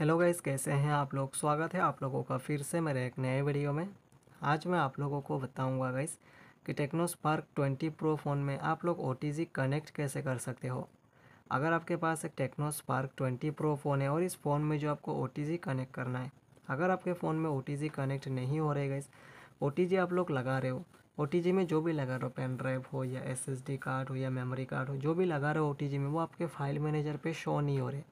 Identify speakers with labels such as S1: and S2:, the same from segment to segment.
S1: hello guys कैसे हैं आप लोग स्वागत है आप लोगों का फिर से मेरे एक नए वीडियो में आज मैं आप लोगों को बताऊंगा गाइस कि Tecno Spark twenty Pro phone में आप लोग ओ कनेक्ट कैसे कर सकते हो अगर आपके पास एक Tecno Spark twenty Pro phone है और इस फ़ोन में जो आपको ओ कनेक्ट करना है अगर आपके फ़ोन में ओ कनेक्ट नहीं हो रहे गाइस ओ आप लोग लगा रहे हो ओ में जो भी लगा रहे हो पेन ड्राइव हो या एस कार्ड हो या मेमोरी कार्ड हो जो भी लगा रहे हो ओ में वो आपके फाइल मैनेजर पर शो नहीं हो रहे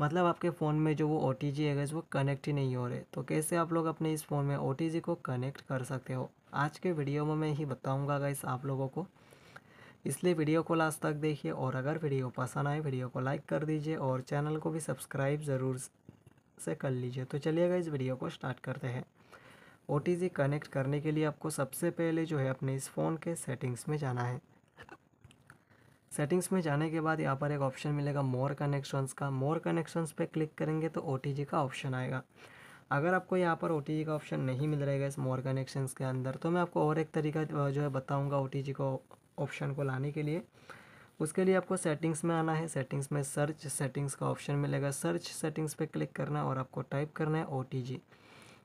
S1: मतलब आपके फ़ोन में जो वो ओ टी जी है वो कनेक्ट ही नहीं हो रहे तो कैसे आप लोग अपने इस फ़ोन में ओ टी जी को कनेक्ट कर सकते हो आज के वीडियो में मैं ही बताऊँगा गैस आप लोगों को इसलिए वीडियो को लास्ट तक देखिए और अगर वीडियो पसंद आए वीडियो को लाइक कर दीजिए और चैनल को भी सब्सक्राइब ज़रूर से कर लीजिए तो चलिएगा इस वीडियो को स्टार्ट करते हैं ओ कनेक्ट करने के लिए आपको सबसे पहले जो है अपने इस फ़ोन के सेटिंग्स में जाना है सेटिंग्स में जाने के बाद यहाँ पर एक ऑप्शन मिलेगा मोर कनेक्शंस का मोर कनेक्शंस पे क्लिक करेंगे तो ओ का ऑप्शन आएगा अगर आपको यहाँ पर ओ का ऑप्शन नहीं मिल रहेगा इस मोर कनेक्शंस के अंदर तो मैं आपको और एक तरीका जो है बताऊँगा ओ को ऑप्शन को लाने के लिए उसके लिए आपको सेटिंग्स में आना है सेटिंग्स में सर्च सेटिंग्स का ऑप्शन मिलेगा सर्च सेटिंग्स पे क्लिक करना है और आपको टाइप करना है ओ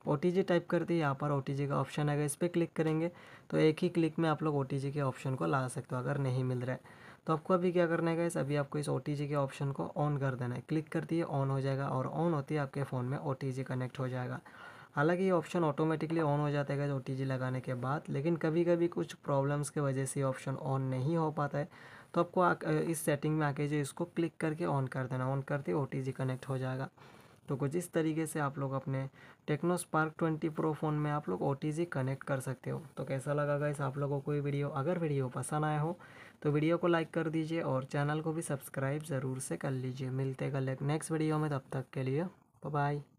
S1: ओ टाइप करते हैं यहाँ पर ओ का ऑप्शन आएगा इस पर क्लिक करेंगे तो एक ही क्लिक में आप लोग ओ के ऑप्शन को ला सकते हो अगर नहीं मिल रहा है तो आपको अभी क्या करना है गाइस अभी आपको इस ओ के ऑप्शन को ऑन कर देना है क्लिक करती है ऑन हो जाएगा और ऑन होती है आपके फ़ोन में ओ कनेक्ट हो जाएगा हालांकि ये ऑप्शन ऑटोमेटिकली ऑन हो जाता है ओ लगाने के बाद लेकिन कभी कभी कुछ प्रॉब्लम्स के वजह से ये ऑप्शन ऑन नहीं हो पाता है तो आपको आ, इस सेटिंग में आके जो इसको क्लिक करके ऑन कर देना ऑन करते ओ टी कनेक्ट हो जाएगा तो कुछ इस तरीके से आप लोग अपने Tecno Spark twenty Pro phone में आप लोग ओ कनेक्ट कर सकते हो तो कैसा लगा गाइस आप लोगों को ये वीडियो अगर वीडियो पसंद आया हो तो वीडियो को लाइक कर दीजिए और चैनल को भी सब्सक्राइब ज़रूर से कर लीजिए मिलते कल नेक्स्ट वीडियो में तब तक के लिए बाय